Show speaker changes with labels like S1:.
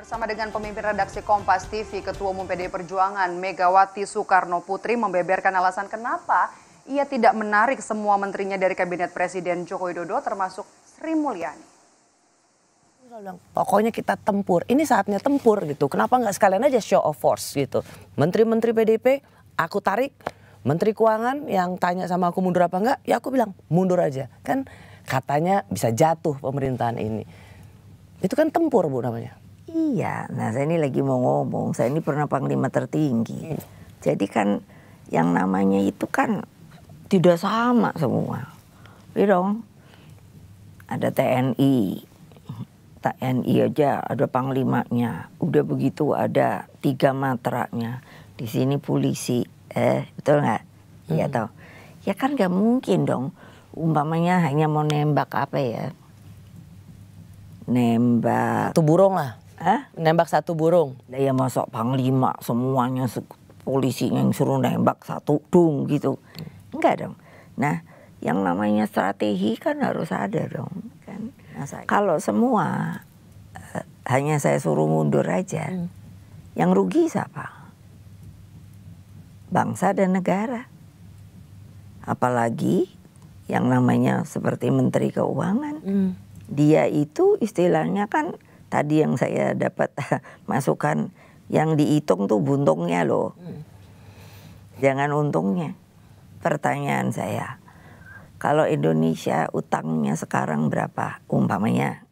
S1: Bersama dengan pemimpin redaksi Kompas TV, Ketua Umum PDI Perjuangan Megawati Soekarno Putri membeberkan alasan kenapa ia tidak menarik semua menterinya dari Kabinet Presiden Joko Widodo termasuk Sri Mulyani.
S2: Pokoknya kita tempur, ini saatnya tempur gitu. Kenapa nggak sekalian aja show of force gitu. Menteri-menteri PDP aku tarik, Menteri Keuangan yang tanya sama aku mundur apa enggak, ya aku bilang mundur aja. Kan katanya bisa jatuh pemerintahan ini. Itu kan tempur Bu namanya.
S3: Iya, nah saya ini lagi mau ngomong, saya ini pernah panglima tertinggi. Iya. Jadi kan yang namanya itu kan tidak sama semua. Iya dong, ada TNI, TNI aja ada panglimanya, udah begitu ada tiga matranya. Di sini polisi, eh betul nggak? Iya hmm. tau. Ya kan nggak mungkin dong, umpamanya hanya mau nembak apa ya, nembak. Satu burung lah Hah? Nembak satu burung. Ya masuk panglima semuanya polisinya yang suruh nembak satu dung gitu. Enggak dong. Nah, yang namanya strategi kan harus ada dong kan. Nah, Kalau semua eh, hanya saya suruh mundur aja. Hmm. Yang rugi siapa? Bangsa dan negara. Apalagi yang namanya seperti menteri keuangan. Hmm. Dia itu istilahnya kan tadi yang saya dapat masukan yang dihitung tuh buntungnya loh. Hmm. Jangan untungnya. Pertanyaan saya, kalau Indonesia utangnya sekarang berapa umpamanya?